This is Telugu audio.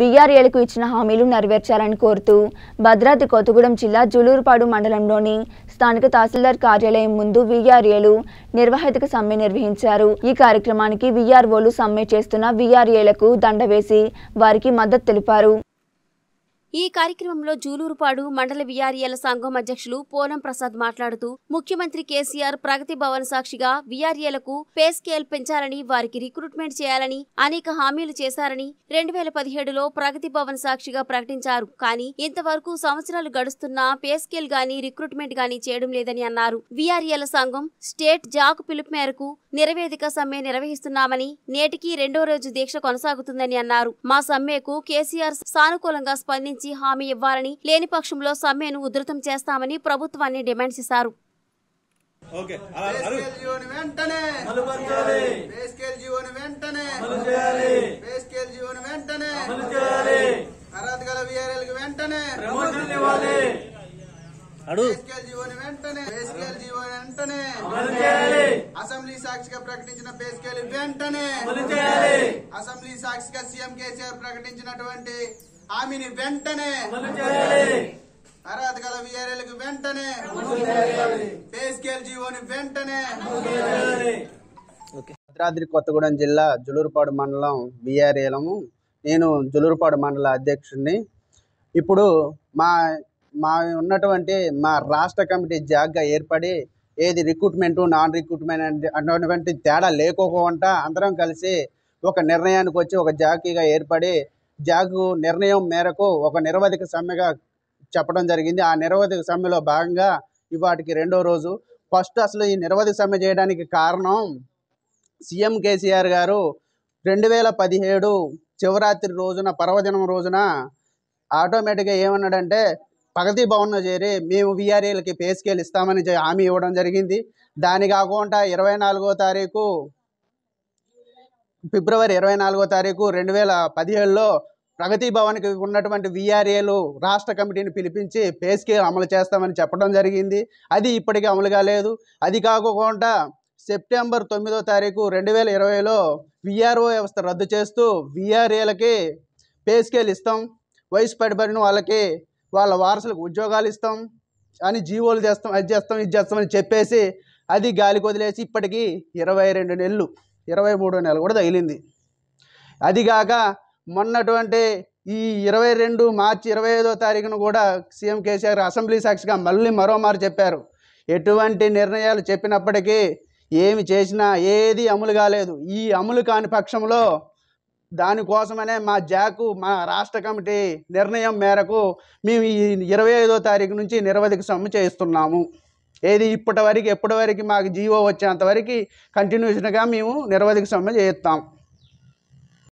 బీఆర్ఏలకు ఇచ్చిన హామీలు నెరవేర్చాలని కోరుతూ భద్రాద్రి కొత్తగూడెం జిల్లా జులూరుపాడు మండలంలోని స్థానిక తహసీల్దార్ కార్యాలయం ముందు వీఆర్ఏలు నిర్వాహితక సమ్మె నిర్వహించారు ఈ కార్యక్రమానికి వీఆర్ఓలు సమ్మె చేస్తున్న వీఆర్ఏలకు దండ వేసి వారికి మద్దతు తెలిపారు ఈ కార్యక్రమంలో జూలూరుపాడు మండల విఆర్ఎల సంఘం అధ్యక్షులు పోలం ప్రసాద్ మాట్లాడుతూ ముఖ్యమంత్రి కేసీఆర్ ప్రగతి భవన్ సాక్షిగా విఆర్ఏలకు పే స్కేల్ పెంచాలని వారికి రిక్రూట్మెంట్ చేయాలని అనేక హామీలు చేశారని రెండు వేల పదిహేడులో ప్రగతి భవన్ సాక్షిగా ప్రకటించారు కానీ ఇంతవరకు సంవత్సరాలు గడుస్తున్నా పే స్కేల్ గాని రిక్రూట్మెంట్ గాని చేయడం లేదని అన్నారు విఆర్ఏల సంఘం స్టేట్ జాక్ పిలుపు మేరకు నిరవేదిక సమ్మె నిర్వహిస్తున్నామని నేటికి రెండో రోజు దీక్ష కొనసాగుతుందని అన్నారు మా సమ్మెకు కేసీఆర్ సానుకూలంగా స్పందించి హామీ ఇవ్వాలని లేని పక్షంలో సమ్మెను ఉధృతం చేస్తామని ప్రభుత్వాన్ని డిమాండ్ చేశారు వెంటనే వెంటనే అసెంబ్లీ సాక్షిగా ప్రకటించిన పే వెంటనే అసెంబ్లీ సాక్షిగా సీఎం కేసీఆర్ ప్రకటించినటువంటి హామీని వెంటనే అర్హత గల విఆర్ఏలకు వెంటనే పేస్కేల్ జీవోని వెంటనే భద్రాద్రి కొత్తగూడెం జిల్లా జులూరుపాడు మండలం విఆర్ఏలము నేను జులూరుపాడు మండల అధ్యక్షుడిని ఇప్పుడు మా మా ఉన్నటువంటి మా రాష్ట్ర కమిటీ జాగ్గా ఏర్పడి ఏది రిక్రూట్మెంట్ నాన్ రిక్రూట్మెంట్ అటువంటి తేడా లేకోకుండా అందరం కలిసి ఒక నిర్ణయానికి వచ్చి ఒక జాకీగా ఏర్పడి జాకు నిర్ణయం మేరకు ఒక నిరవధిక సమ్మెగా చెప్పడం జరిగింది ఆ నిరవధిక సమ్మెలో భాగంగా ఇవాటికి రెండో రోజు ఫస్ట్ అసలు ఈ నిరవధిక సమ్మె చేయడానికి కారణం సీఎం కేసీఆర్ గారు రెండు వేల పదిహేడు శివరాత్రి రోజున పర్వదినం రోజున ఆటోమేటిక్గా ఏమన్నాడంటే ప్రగతి భవన్లో చేరి మేము వీఆర్ఏలకి పే స్కేల్ ఇస్తామని హామీ ఇవ్వడం జరిగింది దాని కాకుండా ఇరవై నాలుగో తారీఖు ఫిబ్రవరి ఇరవై నాలుగో తారీఖు రెండు వేల పదిహేడులో ప్రగతి భవన్కి ఉన్నటువంటి వీఆర్ఏలు రాష్ట్ర కమిటీని పిలిపించి పేస్కేలు అమలు చేస్తామని చెప్పడం జరిగింది అది ఇప్పటికీ అమలు కాలేదు అది కాకుండా సెప్టెంబర్ తొమ్మిదో తారీఖు రెండు వేల ఇరవైలో విఆర్ఓ వ్యవస్థ రద్దు చేస్తూ విఆర్ఏలకి పేస్కేలు ఇస్తాం వయసు పడిపడిన వాళ్ళకి వాళ్ళ వారసులకు ఉద్యోగాలు ఇస్తాం అని జీవోలు చేస్తాం అది చేస్తాం ఇది చేస్తామని చెప్పేసి అది గాలి వదిలేసి ఇప్పటికీ ఇరవై రెండు నెలలు ఇరవై మూడో నెల కూడా తగిలింది అదిగాక మొన్నటువంటి ఈ ఇరవై రెండు మార్చి ఇరవై ఐదో తారీఖున కూడా సీఎం కేసీఆర్ అసెంబ్లీ సాక్షిగా మళ్ళీ మరోమారు చెప్పారు ఎటువంటి నిర్ణయాలు చెప్పినప్పటికీ ఏమి చేసినా ఏది అమలు కాలేదు ఈ అమలు కాని పక్షంలో దానికోసమనే మా జాకు మా రాష్ట్ర కమిటీ నిర్ణయం మేరకు మేము ఈ ఇరవై ఐదో తారీఖు నుంచి నిరవధిక సమ్మె చేస్తున్నాము ఏది ఇప్పటి వరకు ఎప్పటి వరకు మాకు జీవో వచ్చేంత వరకు కంటిన్యూషన్గా మేము నిరవధిక సమ్మె చేస్తాం